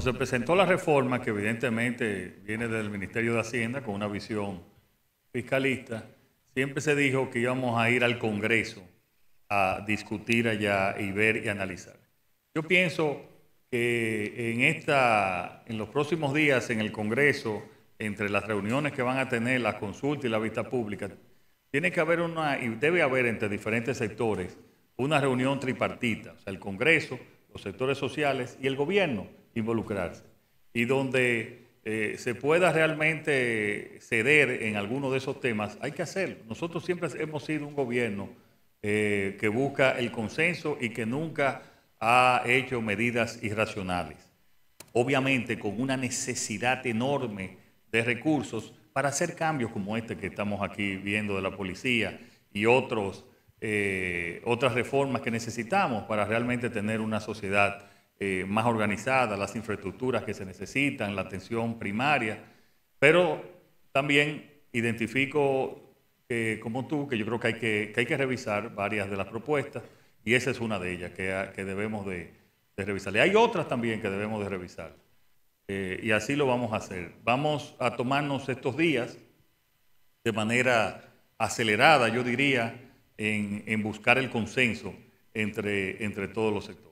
se presentó la reforma, que evidentemente viene del Ministerio de Hacienda con una visión fiscalista, siempre se dijo que íbamos a ir al Congreso a discutir allá y ver y analizar. Yo pienso que en, esta, en los próximos días en el Congreso, entre las reuniones que van a tener, la consulta y la vista pública, tiene que haber una, y debe haber entre diferentes sectores, una reunión tripartita, el Congreso, los sectores sociales y el gobierno involucrarse. Y donde eh, se pueda realmente ceder en alguno de esos temas, hay que hacerlo. Nosotros siempre hemos sido un gobierno eh, que busca el consenso y que nunca ha hecho medidas irracionales. Obviamente con una necesidad enorme de recursos para hacer cambios como este que estamos aquí viendo de la policía y otros, eh, otras reformas que necesitamos para realmente tener una sociedad eh, más organizadas, las infraestructuras que se necesitan, la atención primaria, pero también identifico eh, como tú, que yo creo que hay que, hay que, revisar varias de las propuestas y esa es una de ellas que, debemos de, revisar. Y hay otras también que debemos de revisar. Eh, y así lo vamos a hacer. Vamos a tomarnos estos días de manera acelerada, yo diría, en, en buscar el consenso entre, entre todos los sectores.